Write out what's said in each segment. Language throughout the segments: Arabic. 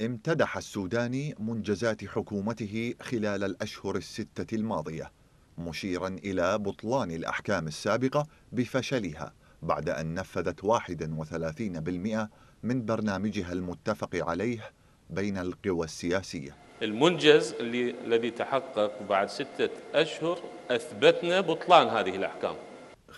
امتدح السوداني منجزات حكومته خلال الأشهر الستة الماضية مشيرا إلى بطلان الأحكام السابقة بفشلها بعد أن نفذت 31% من برنامجها المتفق عليه بين القوى السياسية المنجز الذي تحقق بعد ستة أشهر أثبتنا بطلان هذه الأحكام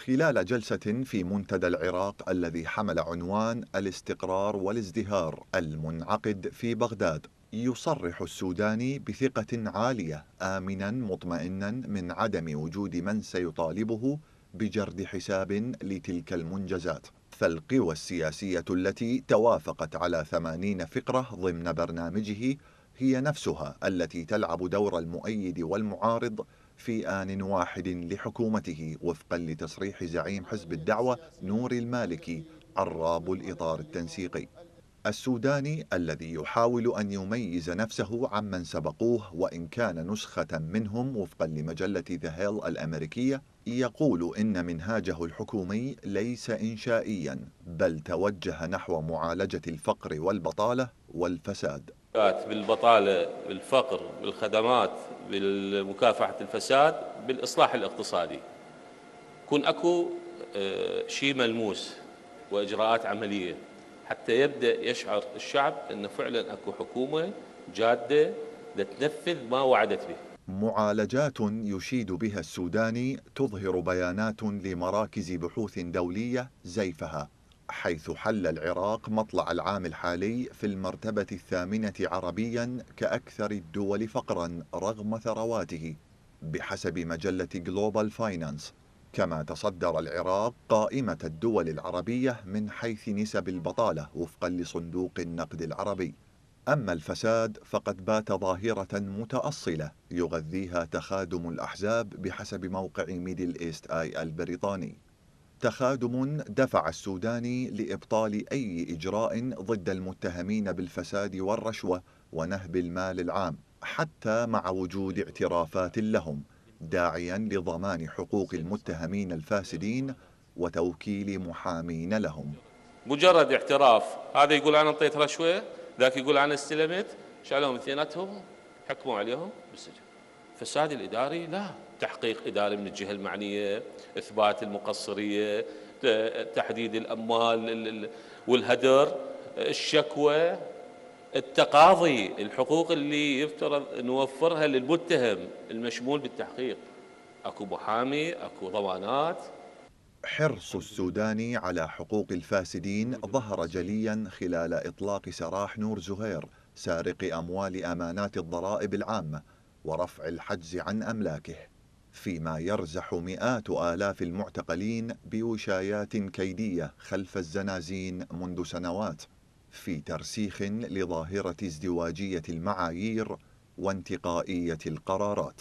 خلال جلسة في منتدى العراق الذي حمل عنوان الاستقرار والازدهار المنعقد في بغداد يصرح السوداني بثقة عالية آمنا مطمئنا من عدم وجود من سيطالبه بجرد حساب لتلك المنجزات فالقوى السياسية التي توافقت على ثمانين فقرة ضمن برنامجه هي نفسها التي تلعب دور المؤيد والمعارض في آن واحد لحكومته وفقا لتصريح زعيم حزب الدعوة نور المالكي عراب الإطار التنسيقي السوداني الذي يحاول أن يميز نفسه عمن سبقوه وإن كان نسخة منهم وفقا لمجلة ذا هيل الأمريكية يقول إن منهاجه الحكومي ليس إنشائيا بل توجه نحو معالجة الفقر والبطالة والفساد بالبطالة بالفقر بالخدمات بالمكافحة الفساد بالإصلاح الاقتصادي يكون أكو آه، شيء ملموس وإجراءات عملية حتى يبدأ يشعر الشعب أنه فعلا أكو حكومة جادة لتنفذ ما وعدت به معالجات يشيد بها السوداني تظهر بيانات لمراكز بحوث دولية زيفها حيث حل العراق مطلع العام الحالي في المرتبة الثامنة عربيا كأكثر الدول فقرا رغم ثرواته بحسب مجلة جلوبال فاينانس كما تصدر العراق قائمة الدول العربية من حيث نسب البطالة وفقا لصندوق النقد العربي أما الفساد فقد بات ظاهرة متأصلة يغذيها تخادم الأحزاب بحسب موقع ميدل إيست آي البريطاني تخادم دفع السوداني لابطال اي اجراء ضد المتهمين بالفساد والرشوه ونهب المال العام حتى مع وجود اعترافات لهم داعيا لضمان حقوق المتهمين الفاسدين وتوكيل محامين لهم مجرد اعتراف هذا يقول انا انطيت رشوه ذاك يقول انا استلمت شالوهم اثنيناتهم حكموا عليهم بالسجن الفساد الاداري لا تحقيق اداري من الجهه المعنيه، اثبات المقصريه، تحديد الاموال والهدر، الشكوى، التقاضي، الحقوق اللي يفترض نوفرها للمتهم المشمول بالتحقيق. اكو محامي، اكو ضمانات. حرص السودان على حقوق الفاسدين ظهر جليا خلال اطلاق سراح نور زهير سارق اموال امانات الضرائب العامه ورفع الحجز عن أملاكه فيما يرزح مئات آلاف المعتقلين بوشايات كيدية خلف الزنازين منذ سنوات في ترسيخ لظاهرة ازدواجية المعايير وانتقائية القرارات